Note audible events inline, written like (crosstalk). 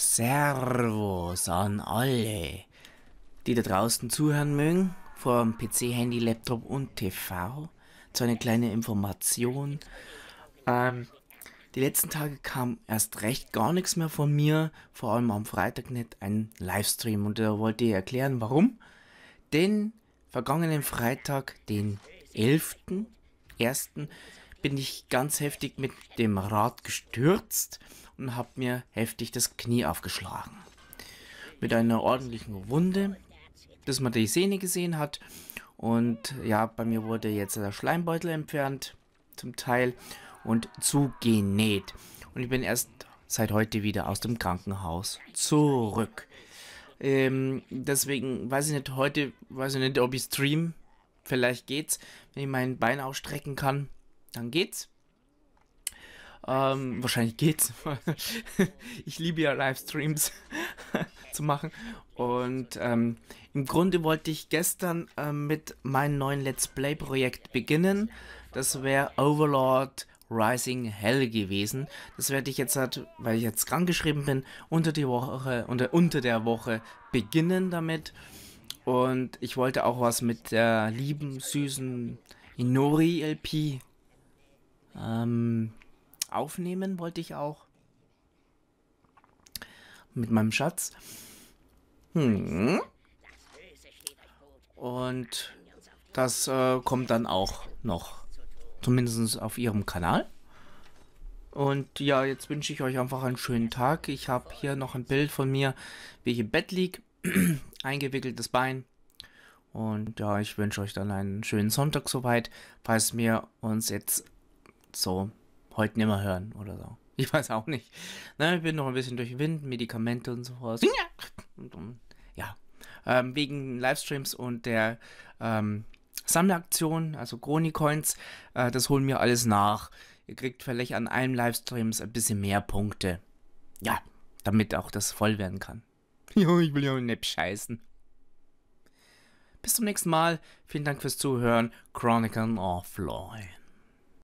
Servus an alle, die da draußen zuhören mögen, vom PC, Handy, Laptop und TV. So eine kleine Information. Ähm, die letzten Tage kam erst recht gar nichts mehr von mir, vor allem am Freitag nicht ein Livestream und da wollte ich erklären, warum. Denn vergangenen Freitag, den 11.01., bin ich ganz heftig mit dem Rad gestürzt und habe mir heftig das Knie aufgeschlagen. Mit einer ordentlichen Wunde, dass man die Sehne gesehen hat. Und ja, bei mir wurde jetzt der Schleimbeutel entfernt, zum Teil, und zugenäht. Und ich bin erst seit heute wieder aus dem Krankenhaus zurück. Ähm, deswegen weiß ich nicht, heute weiß ich nicht, ob ich stream. Vielleicht geht's, wenn ich mein Bein ausstrecken kann dann geht's. Ähm, wahrscheinlich geht's. (laughs) ich liebe ja Livestreams (laughs) zu machen. Und ähm, im Grunde wollte ich gestern ähm, mit meinem neuen Let's Play-Projekt beginnen. Das wäre Overlord Rising Hell gewesen. Das werde ich jetzt, halt, weil ich jetzt krank geschrieben bin, unter, die Woche, unter, unter der Woche beginnen damit. Und ich wollte auch was mit der lieben, süßen Inori LP ähm, aufnehmen wollte ich auch. Mit meinem Schatz. Hm. Und das äh, kommt dann auch noch. Zumindest auf ihrem Kanal. Und ja, jetzt wünsche ich euch einfach einen schönen Tag. Ich habe hier noch ein Bild von mir, wie ich im Bett liege. (clears throat) Eingewickeltes Bein. Und ja, ich wünsche euch dann einen schönen Sonntag soweit. Falls wir uns jetzt so heute nicht mehr hören oder so. Ich weiß auch nicht. Na, ich bin noch ein bisschen durch Wind, Medikamente und sowas. Und, und, ja. Ähm, wegen Livestreams und der ähm, Sammelaktion, also kroni äh, das holen wir alles nach. Ihr kriegt vielleicht an einem Livestreams ein bisschen mehr Punkte. Ja, damit auch das voll werden kann. (laughs) Jo, ich will ja nicht scheißen. Bis zum nächsten Mal. Vielen Dank fürs Zuhören. Chronicle Offline.